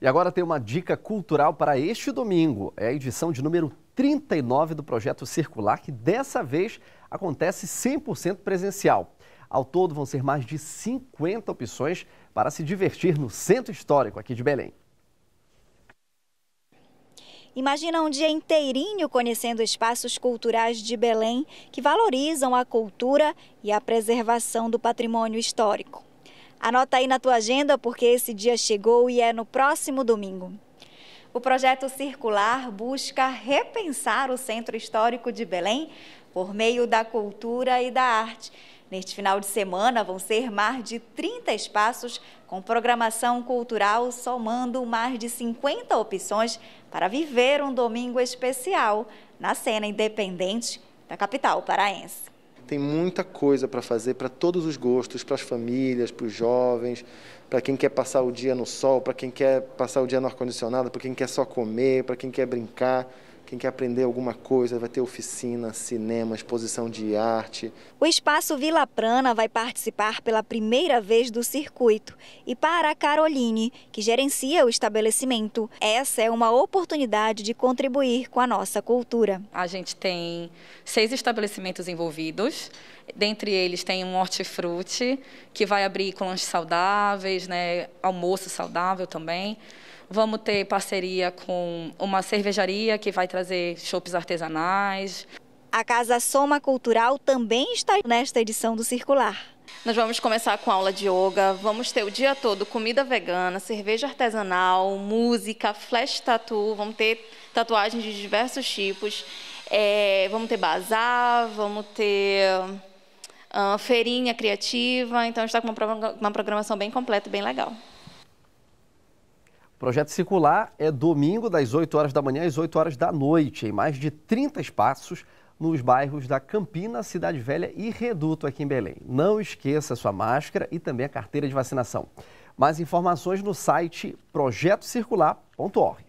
E agora tem uma dica cultural para este domingo. É a edição de número 39 do projeto Circular, que dessa vez acontece 100% presencial. Ao todo vão ser mais de 50 opções para se divertir no Centro Histórico aqui de Belém. Imagina um dia inteirinho conhecendo espaços culturais de Belém que valorizam a cultura e a preservação do patrimônio histórico. Anota aí na tua agenda porque esse dia chegou e é no próximo domingo. O projeto circular busca repensar o centro histórico de Belém por meio da cultura e da arte. Neste final de semana vão ser mais de 30 espaços com programação cultural, somando mais de 50 opções para viver um domingo especial na cena independente da capital paraense tem muita coisa para fazer para todos os gostos, para as famílias, para os jovens, para quem quer passar o dia no sol, para quem quer passar o dia no ar-condicionado, para quem quer só comer, para quem quer brincar. Quem quer aprender alguma coisa vai ter oficina, cinema, exposição de arte. O espaço Vila Prana vai participar pela primeira vez do circuito. E para a Caroline, que gerencia o estabelecimento, essa é uma oportunidade de contribuir com a nossa cultura. A gente tem seis estabelecimentos envolvidos. Dentre eles tem um hortifruti, que vai abrir com lanches saudáveis, né, almoço saudável também. Vamos ter parceria com uma cervejaria que vai trazer chopes artesanais. A Casa Soma Cultural também está nesta edição do Circular. Nós vamos começar com aula de yoga, vamos ter o dia todo comida vegana, cerveja artesanal, música, flash tattoo, vamos ter tatuagens de diversos tipos, é, vamos ter bazar, vamos ter uh, feirinha criativa, então está com uma, uma programação bem completa, bem legal. Projeto Circular é domingo, das 8 horas da manhã às 8 horas da noite, em mais de 30 espaços nos bairros da Campina, Cidade Velha e Reduto, aqui em Belém. Não esqueça sua máscara e também a carteira de vacinação. Mais informações no site projetocircular.org.